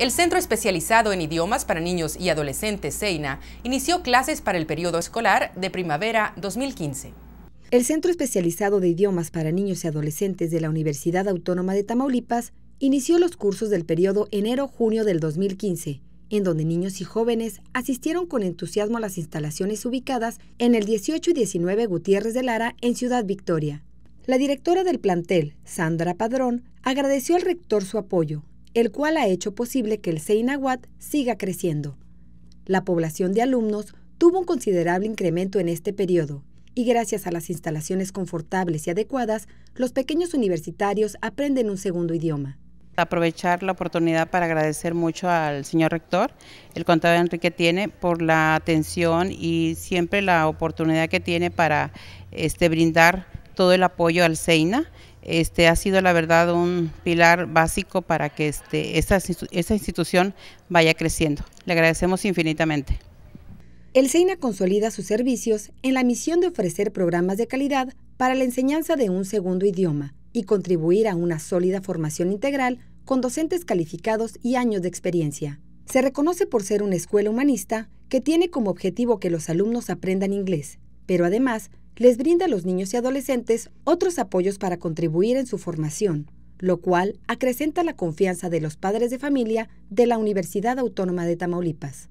El Centro Especializado en Idiomas para Niños y Adolescentes, CEINA, inició clases para el periodo escolar de primavera 2015. El Centro Especializado de Idiomas para Niños y Adolescentes de la Universidad Autónoma de Tamaulipas inició los cursos del periodo enero-junio del 2015 en donde niños y jóvenes asistieron con entusiasmo a las instalaciones ubicadas en el 18 y 19 Gutiérrez de Lara, en Ciudad Victoria. La directora del plantel, Sandra Padrón, agradeció al rector su apoyo, el cual ha hecho posible que el Seinawat siga creciendo. La población de alumnos tuvo un considerable incremento en este periodo y gracias a las instalaciones confortables y adecuadas, los pequeños universitarios aprenden un segundo idioma. Aprovechar la oportunidad para agradecer mucho al señor rector, el contador Enrique tiene, por la atención y siempre la oportunidad que tiene para este, brindar todo el apoyo al SEINA. Este, ha sido la verdad un pilar básico para que este, esta, institución vaya creciendo. Le agradecemos infinitamente. El SEINA consolida sus servicios en la misión de ofrecer programas de calidad para la enseñanza de un segundo idioma y contribuir a una sólida formación integral con docentes calificados y años de experiencia. Se reconoce por ser una escuela humanista que tiene como objetivo que los alumnos aprendan inglés, pero además les brinda a los niños y adolescentes otros apoyos para contribuir en su formación, lo cual acrecenta la confianza de los padres de familia de la Universidad Autónoma de Tamaulipas.